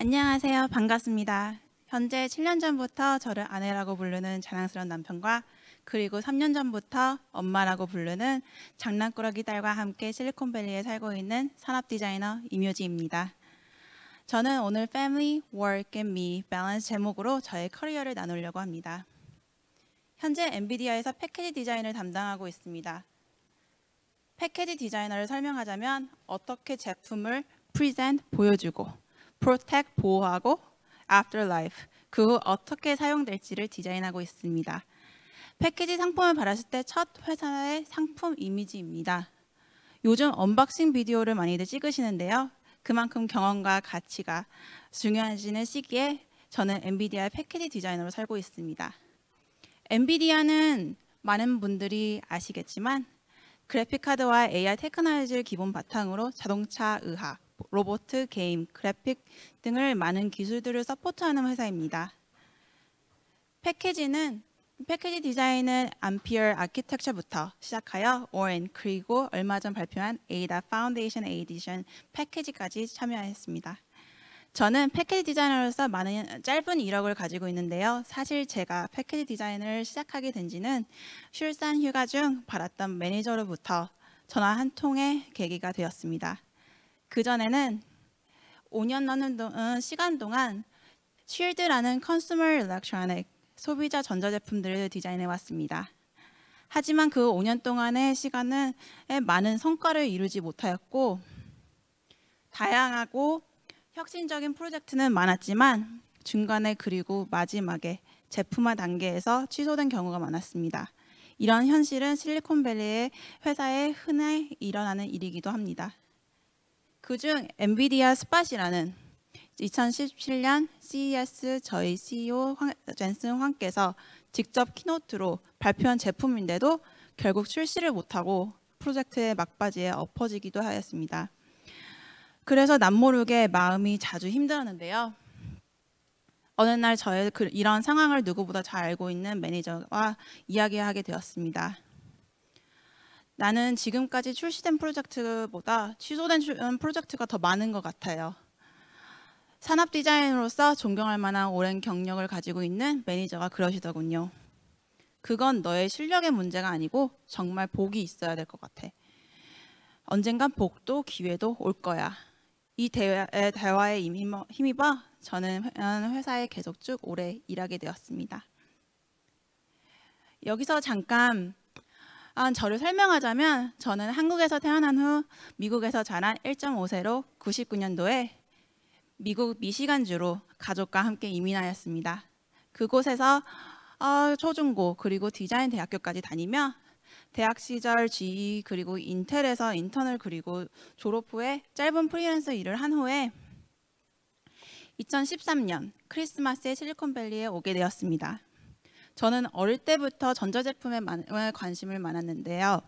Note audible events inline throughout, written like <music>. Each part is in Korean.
안녕하세요. 반갑습니다. 현재 7년 전부터 저를 아내라고 부르는 자랑스러운 남편과 그리고 3년 전부터 엄마라고 부르는 장난꾸러기 딸과 함께 실리콘밸리에 살고 있는 산업 디자이너 임효지입니다. 저는 오늘 Family, Work and Me Balance 제목으로 저의 커리어를 나누려고 합니다. 현재 엔비디아에서 패키지 디자인을 담당하고 있습니다. 패키지 디자이너를 설명하자면 어떻게 제품을 프리젠 보여주고 protect 보호하고 afterlife 그후 어떻게 사용될지를 디자인하고 있습니다. 패키지 상품을 발았을 때 첫 회사의 상품 이미지입니다. 요즘 언박싱 비디오를 많이들 찍으시는데요. 그만큼 경험과 가치가 중요하지는 시기에 저는 엔비디아의 패키지 디자이너로 살고 있습니다. 엔비디아는 많은 분들이 아시겠지만 그래픽카드와 AI 테크놀로지를 기본 바탕으로 자동차 의학, 로보트, 게임, 그래픽 등을 많은 기술들을 서포트하는 회사입니다. 패키지는 패키지 디자인은 암피어 아키텍처부터 시작하여 오렌 그리고 얼마 전 발표한 에이다 파운데이션 에디션 패키지까지 참여했습니다. 저는 패키지 디자이너로서 많은 짧은 이력을 가지고 있는데요. 사실 제가 패키지 디자인을 시작하게 된 지는 출산 휴가 중 받았던 매니저로부터 전화 한 통의 계기가 되었습니다. 그전에는 5년 넘는 어, 시간 동안 쉴드라는 컨슈머 일렉트로닉 소비자 전자제품들을 디자인해 왔습니다. 하지만 그 5년 동안의 시간은 많은 성과를 이루지 못하였고 다양하고 혁신적인 프로젝트는 많았지만 중간에 그리고 마지막에 제품화 단계에서 취소된 경우가 많았습니다. 이런 현실은 실리콘밸리의 회사에 흔해 일어나는 일이기도 합니다. 그중 엔비디아 스팟이라는 2017년 CES 저희 CEO 황, 젠슨 황께서 직접 키노트로 발표한 제품인데도 결국 출시를 못하고 프로젝트의 막바지에 엎어지기도 하였습니다. 그래서 남모르게 마음이 자주 힘들었는데요. 어느 날 저의 그, 이런 상황을 누구보다 잘 알고 있는 매니저와 이야기하게 되었습니다. 나는 지금까지 출시된 프로젝트보다 취소된 음, 프로젝트가 더 많은 것 같아요. 산업 디자인으로서 존경할 만한 오랜 경력을 가지고 있는 매니저가 그러시더군요. 그건 너의 실력의 문제가 아니고 정말 복이 있어야 될 것 같아. 언젠간 복도 기회도 올 거야. 이 대화, 에 대화에 힘입어 저는 음, 회사에 계속 쭉 오래 일하게 되었습니다. 여기서 잠깐 아, 저를 설명하자면 저는 한국에서 태어난 후 미국에서 자란 1.5세로 99년도에 미국 미시간주로 가족과 함께 이민하였습니다. 그곳에서 어, 초중고 그리고 디자인 대학교까지 다니며 대학 시절 GE 그리고 인텔에서 인턴을 그리고 졸업 후에 짧은 프리랜서 일을 한 후에 2013년 크리스마스에 실리콘밸리에 오게 되었습니다. 저는 어릴 때부터 전자제품에 관심을 많았는데요.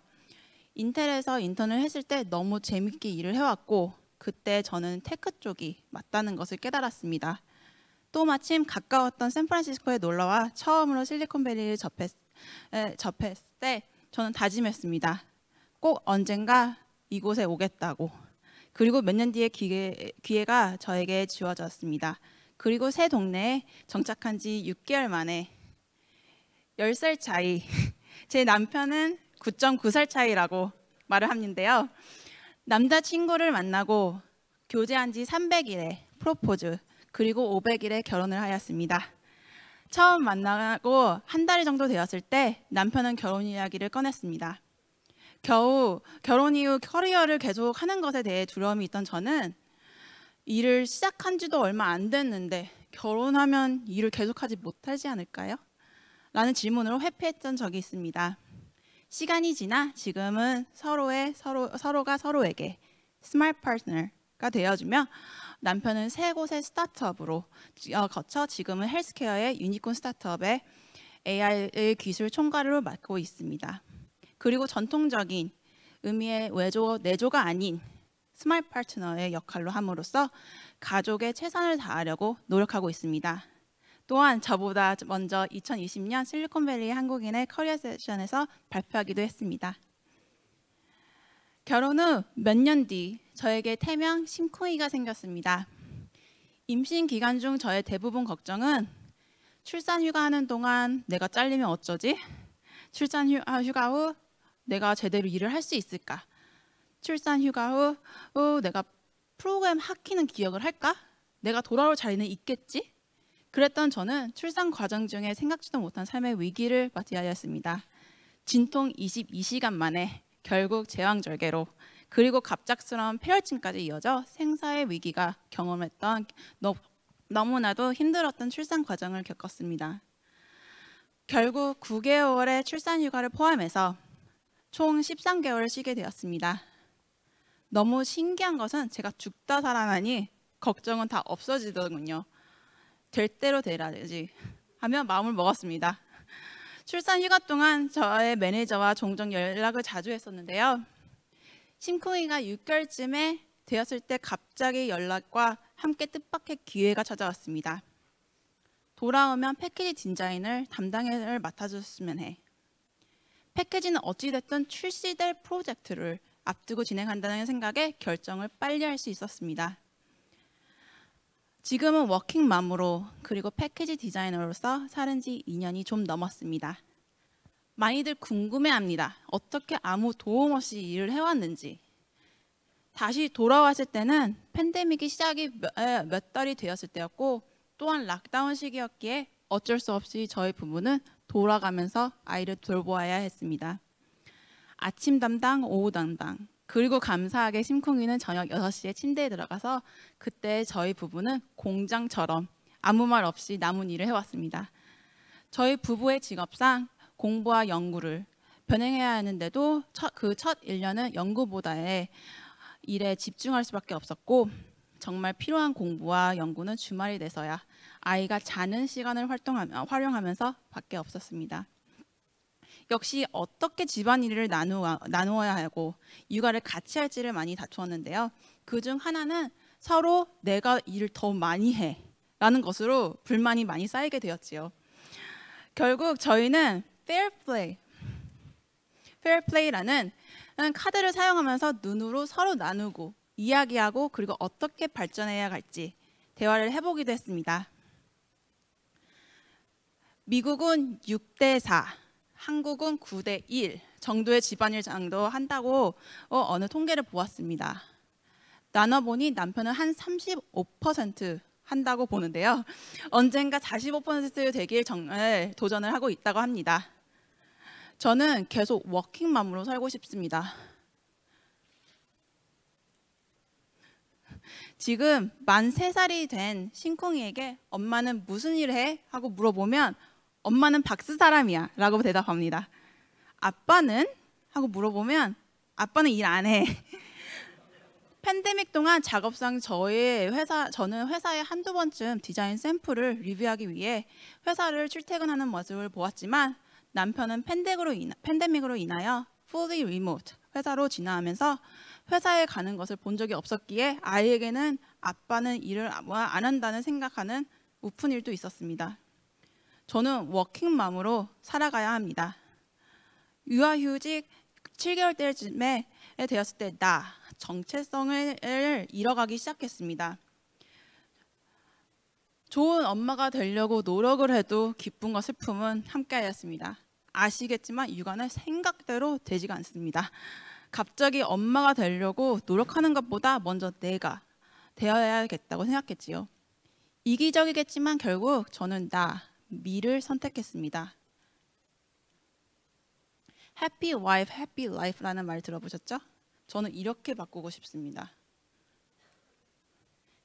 인텔에서 인턴을 했을 때 너무 재밌게 일을 해왔고 그때 저는 테크 쪽이 맞다는 것을 깨달았습니다. 또 마침 가까웠던 샌프란시스코에 놀러와 처음으로 실리콘밸리를 접했, 접했을 때 저는 다짐했습니다. 꼭 언젠가 이곳에 오겠다고. 그리고 몇 년 뒤에 기회, 기회가 저에게 주어졌습니다. 그리고 새 동네에 정착한 지 6개월 만에 10살 차이, <laughs> 제 남편은 9.9살 차이라고 말을 하는데요. 남자친구를 만나고 교제한 지 300일에 프로포즈, 그리고 500일에 결혼을 하였습니다. 처음 만나고 한 달 정도 되었을 때 남편은 결혼 이야기를 꺼냈습니다. 겨우 결혼 이후 커리어를 계속 하는 것에 대해 두려움이 있던 저는 일을 시작한 지도 얼마 안 됐는데 결혼하면 일을 계속하지 못하지 않을까요? 라는 질문으로 회피했던 적이 있습니다. 시간이 지나 지금은 서로의 서로 서로가 서로에게 스마트 파트너가 되어주며 남편은 세 곳의 스타트업으로 어, 거쳐 지금은 헬스케어의 유니콘 스타트업의 AI의 기술 총괄을 맡고 있습니다. 그리고 전통적인 의미의 외조 내조가 아닌 스마트 파트너의 역할로 함으로써 가족의 최선을 다하려고 노력하고 있습니다. 또한 저보다 먼저 2020년 실리콘밸리 한국인의 커리어 세션에서 발표하기도 했습니다. 결혼 후 몇 년 뒤 저에게 태명 심코이가 생겼습니다. 임신 기간 중 저의 대부분 걱정은 출산 휴가하는 동안 내가 잘리면 어쩌지? 출산 아, 휴가 후 내가 제대로 일을 할 수 있을까? 출산 휴가 후, 내가 프로그램 학기는 기억을 할까? 내가 돌아올 자리는 있겠지? 그랬던 저는 출산 과정 중에 생각지도 못한 삶의 위기를 맞이하였습니다. 진통 22시간 만에 결국 제왕절개로 그리고 갑작스러운 폐혈증까지 이어져 생사의 위기가 경험했던 너, 너무나도 힘들었던 출산 과정을 겪었습니다. 결국 9개월의 출산 휴가를 포함해서 총 13개월을 쉬게 되었습니다. 너무 신기한 것은 제가 죽다 살아나니 걱정은 다 없어지더군요. 될 대로 되라지 하며 마음을 먹었습니다. 출산 휴가 동안 저의 매니저와 종종 연락을 자주 했었는데요. 심쿵이가 6개월쯤에 되었을 때 갑자기 연락과 함께 뜻밖의 기회가 찾아왔습니다. 돌아오면 패키지 디자인을 담당을 맡아줬으면 해. 패키지는 어찌됐든 출시될 프로젝트를 앞두고 진행한다는 생각에 결정을 빨리 할 수 있었습니다. 지금은 워킹맘으로 그리고 패키지 디자이너로서 살은 지 2년이 좀 넘었습니다. 많이들 궁금해합니다. 어떻게 아무 도움 없이 일을 해왔는지. 다시 돌아왔을 때는 팬데믹이 시작이 몇, 몇 달이 되었을 때였고 또한 락다운 시기였기에 어쩔 수 없이 저희 부부는 돌아가면서 아이를 돌보아야 했습니다. 아침 담당, 오후 담당, 그리고 감사하게 심쿵이는 저녁 6시에 침대에 들어가서 그때 저희 부부는 공장처럼 아무 말 없이 남은 일을 해왔습니다. 저희 부부의 직업상 공부와 연구를 병행해야 하는데도 그 첫 1년은 연구보다의 일에 집중할 수밖에 없었고 정말 필요한 공부와 연구는 주말이 돼서야 아이가 자는 시간을 활동하며, 활용하면서 밖에 없었습니다. 역시 어떻게 집안일을 나누어, 나누어야 하고 육아를 같이 할지를 많이 다투었는데요. 그중 하나는 서로 내가 일을 더 많이 해 라는 것으로 불만이 많이 쌓이게 되었지요. 결국 저희는 페 a 플레이 l a y f a 라는 카드를 사용하면서 눈으로 서로 나누고 이야기하고 그리고 어떻게 발전해야 할지 대화를 해보기도 했습니다. 미국은 6대 4 한국은 9대 1 정도의 집안일 장도 한다고 어, 어느 통계를 보았습니다. 나눠보니 남편은 한 35% 한다고 보는데요. 언젠가 45% 되길 정말 도전을 하고 있다고 합니다. 저는 계속 워킹맘으로 살고 싶습니다. 지금 만3살이된신콩이에게 엄마는 무슨 일을 해? 하고 물어보면 엄마는 박스 사람이야 라고 대답합니다. 아빠는? 하고 물어보면 아빠는 일 안 해. <laughs> 팬데믹 동안 작업상 저의 회사 저는 회사에 한두 번쯤 디자인 샘플을 리뷰하기 위해 회사를 출퇴근하는 모습을 보았지만 남편은 팬데믹으로, 인하, 팬데믹으로 인하여 fully remote 회사로 진화하면서 회사에 가는 것을 본 적이 없었기에 아이에게는 아빠는 일을 안 한다는 생각하는 우픈 일도 있었습니다. 저는 워킹맘으로 살아가야 합니다. 유아휴직 7개월 때쯤에 되었을 때 나 정체성을 잃어가기 시작했습니다. 좋은 엄마가 되려고 노력을 해도 기쁨과 슬픔은 함께하였습니다. 아시겠지만 육아는 생각대로 되지가 않습니다. 갑자기 엄마가 되려고 노력하는 것보다 먼저 내가 되어야겠다고 생각했지요. 이기적이겠지만 결국 저는 나 미를 선택했습니다. happy wife, happy life라는 말 들어보셨죠? 저는 이렇게 바꾸고 싶습니다.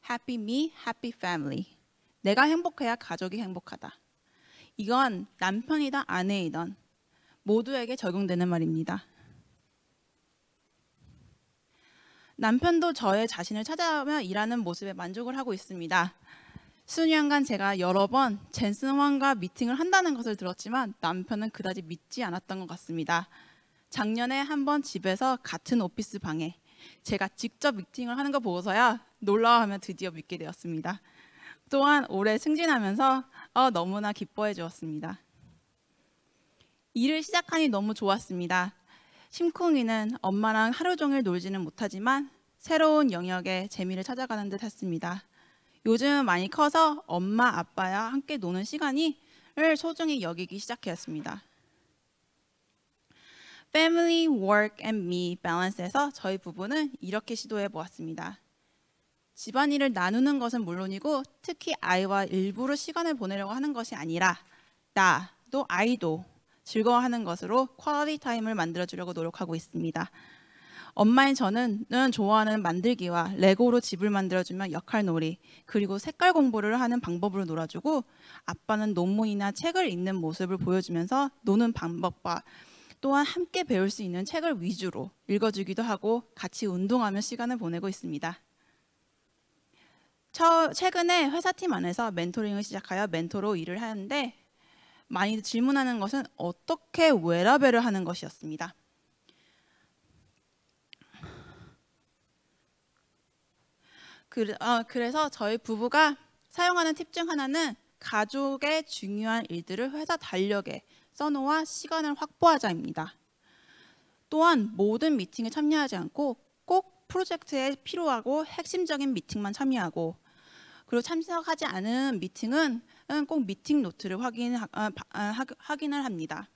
happy me, happy family. 내가 행복해야 가족이 행복하다. 이건 남편이든 아내이든 모두에게 적용되는 말입니다. 남편도 저의 자신을 찾아가며 일하는 모습에 만족을 하고 있습니다. 수년간 제가 여러 번 젠슨 황과 미팅을 한다는 것을 들었지만 남편은 그다지 믿지 않았던 것 같습니다. 작년에 한 번 집에서 같은 오피스 방에 제가 직접 미팅을 하는 거 보고서야 놀라워하며 드디어 믿게 되었습니다. 또한 올해 승진하면서 어, 너무나 기뻐해 주었습니다. 일을 시작하니 너무 좋았습니다. 심쿵이는 엄마랑 하루 종일 놀지는 못하지만 새로운 영역에 재미를 찾아가는 듯 했습니다. 요즘 은 많이 커서 엄마 아빠와 함께 노는 시간을 소중히 여기기 시작했습니다. Family, Work and Me Balance에서 저희 부부는 이렇게 시도해 보았습니다. 집안일을 나누는 것은 물론이고 특히 아이와 일부러 시간을 보내려고 하는 것이 아니라 나도 아이도 즐거워하는 것으로 퀄리티 타임을 만들어 주려고 노력하고 있습니다. 엄마인 저는 좋아하는 만들기와 레고로 집을 만들어주면 역할놀이 그리고 색깔 공부를 하는 방법으로 놀아주고 아빠는 논문이나 책을 읽는 모습을 보여주면서 노는 방법과 또한 함께 배울 수 있는 책을 위주로 읽어주기도 하고 같이 운동하며 시간을 보내고 있습니다. 최근에 회사팀 안에서 멘토링을 시작하여 멘토로 일을 하는데 많이 질문하는 것은 어떻게 외라벨을 하는 것이었습니다. 그, 어, 그래서 저희 부부가 사용하는 팁 중 하나는 가족의 중요한 일들을 회사 달력에 써놓아 시간을 확보하자입니다. 또한 모든 미팅에 참여하지 않고 꼭 프로젝트에 필요하고 핵심적인 미팅만 참여하고 그리고 참석하지 않은 미팅은 꼭 미팅 노트를 확인, 하, 하, 어, 어, 확인을 합니다.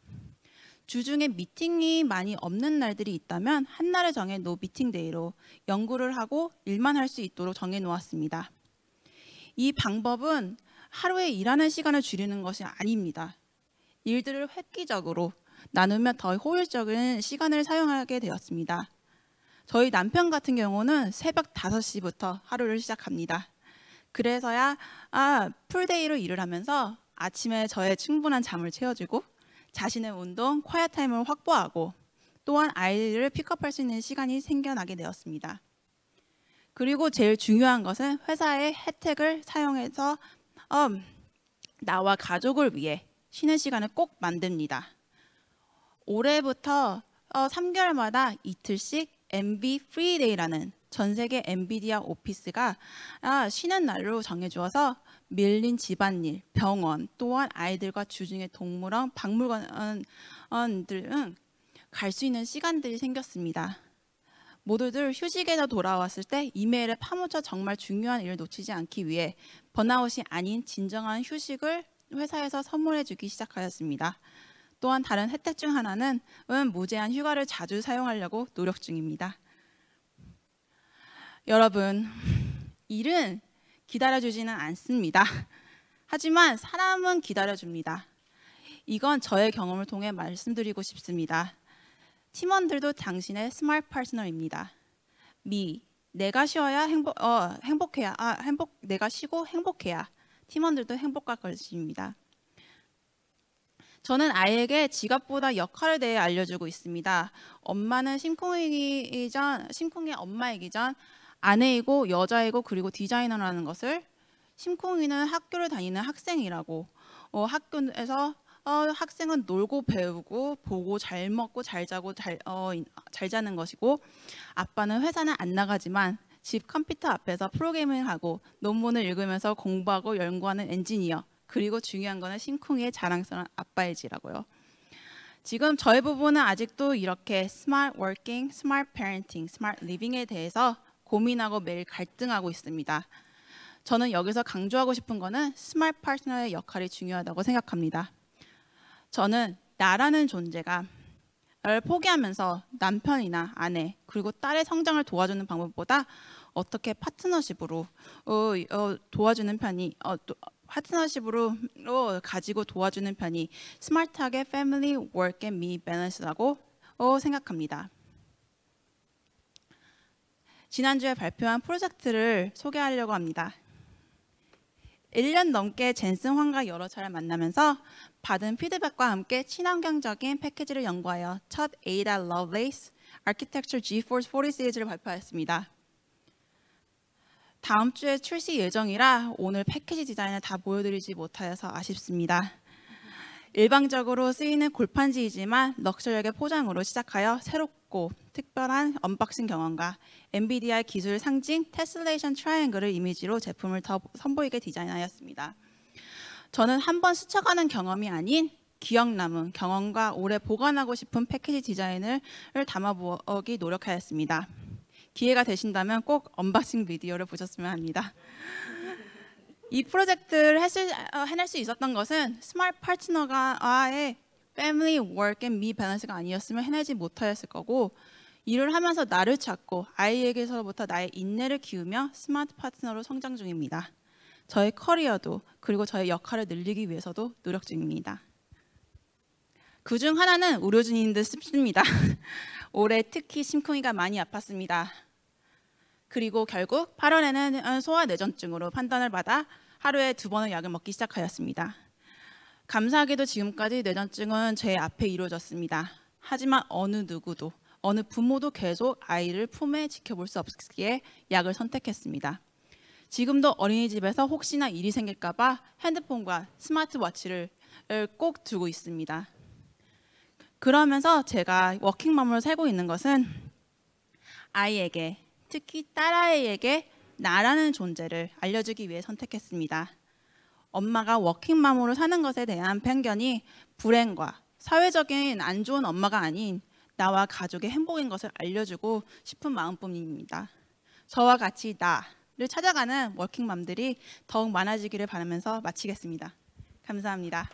주중에 미팅이 많이 없는 날들이 있다면 한날을 정해 놓은 미팅데이로 연구를 하고 일만 할 수 있도록 정해 놓았습니다. 이 방법은 하루에 일하는 시간을 줄이는 것이 아닙니다. 일들을 획기적으로 나누면 더 효율적인 시간을 사용하게 되었습니다. 저희 남편 같은 경우는 새벽 5시부터 하루를 시작합니다. 그래서야 아, 풀데이로 일을 하면서 아침에 저의 충분한 잠을 채워주고 자신의 운동, 콰이어 타임을 확보하고 또한 아이들을 픽업할 수 있는 시간이 생겨나게 되었습니다. 그리고 제일 중요한 것은 회사의 혜택을 사용해서 음, 나와 가족을 위해 쉬는 시간을 꼭 만듭니다. 올해부터 어, 3개월마다 이틀씩 MB 프리데이라는 전 세계 m 비디아 오피스가 아, 쉬는 날로 정해주어서 밀린 집안일, 병원, 또한 아이들과 주중의 동물원, 박물관들은 갈 수 있는 시간들이 생겼습니다. 모두들 휴식에서 돌아왔을 때 이메일에 파묻혀 정말 중요한 일을 놓치지 않기 위해 번아웃이 아닌 진정한 휴식을 회사에서 선물해주기 시작하였습니다. 또한 다른 혜택 중 하나는 무제한 휴가를 자주 사용하려고 노력 중입니다. 여러분, 일은 기다려주지는 않습니다. <laughs> 하지만 사람은 기다려줍니다. 이건 저의 경험을 통해 말씀드리고 싶습니다. 팀원들도 당신의 스마트 파트너입니다. 미 내가 쉬어야 행복 어, 행복해야 아, 행복 내가 쉬고 행복해야 팀원들도 행복할 것입니다. 저는 아이에게 지갑보다 역할에 대해 알려주고 있습니다. 엄마는 심쿵이기 전 심쿵의 엄마이기 전 아내이고 여자이고 그리고 디자이너라는 것을 심쿵이는 학교를 다니는 학생이라고 어, 학교에서 어, 학생은 놀고 배우고 보고 잘 먹고 잘 자고 잘, 어, 잘 자는 것이고 아빠는 회사는 안 나가지만 집 컴퓨터 앞에서 프로그래밍을 하고 논문을 읽으면서 공부하고 연구하는 엔지니어 그리고 중요한 거는 심쿵이의 자랑스러운 아빠의지라고요. 지금 저희 부부는 아직도 이렇게 스마트 워킹, 스마트 페어런팅, 스마트 리빙에 대해서 고민하고 매일 갈등하고 있습니다. 저는 여기서 강조하고 싶은 거는 스마트 파트너의 역할이 중요하다고 생각합니다. 저는 나라는 존재가 나 포기하면서 남편이나 아내 그리고 딸의 성장을 도와주는 방법보다 어떻게 파트너십으로 어, 어, 도와주는 편이 어, 도, 파트너십으로 어, 가지고 도와주는 편이 스마트하게 패밀리, 워크 앤 미 밸런스라고 생각합니다. 지난주에 발표한 프로젝트를 소개하려고 합니다. 1년 넘게 젠슨황과 여러 차례 만나면서 받은 피드백과 함께 친환경적인 패키지를 연구하여 첫 Ada Lovelace Architecture GeForce 40 시리즈를 발표하였습니다. 다음 주에 출시 예정이라 오늘 패키지 디자인을 다 보여드리지 못하여서 아쉽습니다. 일방적으로 쓰이는 골판지이지만 럭셔리하게 포장으로 시작하여 새롭고 깊고 특별한 언박싱 경험과 NVDI 기술 상징 테슬레이션 트라이앵글을 이미지로 제품을 더 선보이게 디자인하였습니다. 저는 한 번 스쳐가는 경험이 아닌 기억 남은 경험과 오래 보관하고 싶은 패키지 디자인을 담아보기 노력하였습니다. 기회가 되신다면 꼭 언박싱 비디오를 보셨으면 합니다. 이 프로젝트를 수, 어, 해낼 수 있었던 것은 스마트 파트너와의 family, work and me balance가 아니었으면 해내지 못하였을 거고 일을 하면서 나를 찾고 아이에게서부터 나의 인내를 키우며 스마트 파트너로 성장 중입니다. 저의 커리어도 그리고 저의 역할을 늘리기 위해서도 노력 중입니다. 그중 하나는 의료진인 듯씁니다 <laughs> 올해 특히 심쿵이가 많이 아팠습니다. 그리고 결국 8월에는 소아내전증으로 판단을 받아 하루에 두 번의 약을 먹기 시작하였습니다. 감사하게도 지금까지 뇌전증은제 앞에 이루어졌습니다. 하지만 어느 누구도 어느 부모도 계속 아이를 품에 지켜볼 수 없기에 약을 선택했습니다. 지금도 어린이집에서 혹시나 일이 생길까 봐 핸드폰과 스마트워치를 꼭 두고 있습니다. 그러면서 제가 워킹맘으로 살고 있는 것은 아이에게 특히 딸아이에게 나라는 존재를 알려주기 위해 선택했습니다. 엄마가 워킹맘으로 사는 것에 대한 편견이 불행과 사회적인 안 좋은 엄마가 아닌 나와 가족의 행복인 것을 알려주고 싶은 마음뿐입니다. 저와 같이 나를 찾아가는 워킹맘들이 더욱 많아지기를 바라면서 마치겠습니다. 감사합니다.